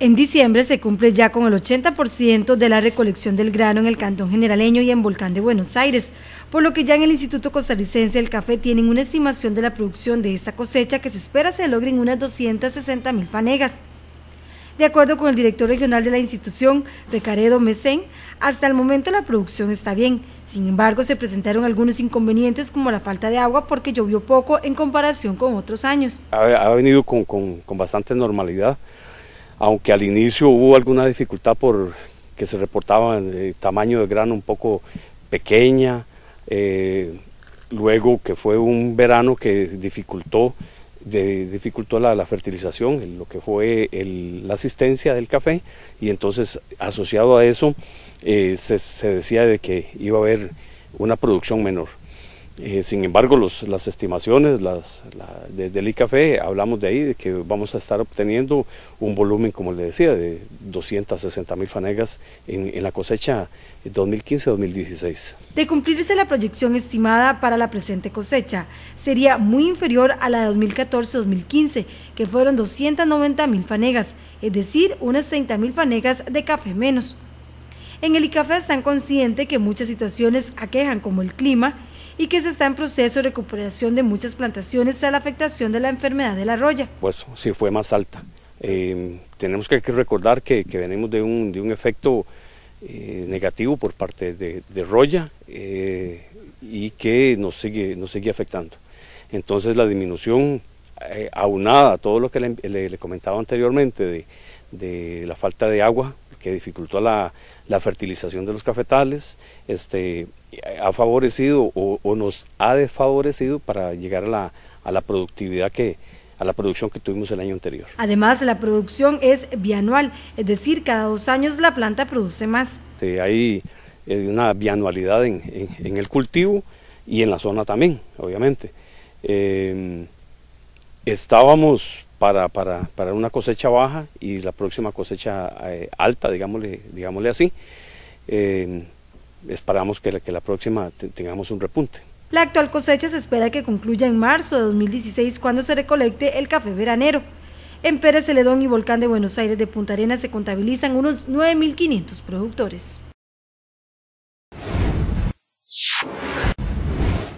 En diciembre se cumple ya con el 80% de la recolección del grano en el Cantón Generaleño y en Volcán de Buenos Aires, por lo que ya en el Instituto Costarricense del Café tienen una estimación de la producción de esta cosecha que se espera se logren unas 260 mil fanegas. De acuerdo con el director regional de la institución, Recaredo Mesén, hasta el momento la producción está bien. Sin embargo, se presentaron algunos inconvenientes como la falta de agua porque llovió poco en comparación con otros años. Ha, venido con bastante normalidad aunque al inicio hubo alguna dificultad por que se reportaba el tamaño de grano un poco pequeña, eh, luego que fue un verano que dificultó, dificultó la, fertilización, lo que fue la asistencia del café, y entonces asociado a eso eh, se, se decía de que iba a haber una producción menor. Eh, sin embargo, los, las estimaciones las, la, ICAFE e hablamos de ahí, de que vamos a estar obteniendo un volumen, como le decía, de 260 mil fanegas en, en la cosecha 2015-2016. De cumplirse la proyección estimada para la presente cosecha, sería muy inferior a la de 2014-2015, que fueron 290 mil fanegas, es decir, unas 30 mil fanegas de café menos. En el ICAFE están conscientes que muchas situaciones aquejan como el clima, y que se está en proceso de recuperación de muchas plantaciones a la afectación de la enfermedad de la roya. Pues sí fue más alta. Eh, tenemos que recordar que, venimos de un, de un efecto eh, negativo por parte de, roya eh, y que nos sigue, nos sigue afectando. Entonces la disminución aunada a todo lo que le, comentaba anteriormente de, de la falta de agua que dificultó la, la fertilización de los cafetales, este, ha favorecido o, nos ha desfavorecido para llegar a la, a la productividad que, a la producción que tuvimos el año anterior. Además, la producción es bianual, es decir, cada dos años la planta produce más. hay eh, una bianualidad en, el cultivo y en la zona también, obviamente. Em, estábamos para, para, para una cosecha baja y la próxima cosecha eh, alta, digámosle, así. Eh, esperamos que la, la próxima tengamos un repunte. La actual cosecha se espera que concluya en marzo de 2016 cuando se recolecte el café veranero. En Pérez Celedón y Volcán de Buenos Aires de Punta Arenas se contabilizan unos 9.500 productores.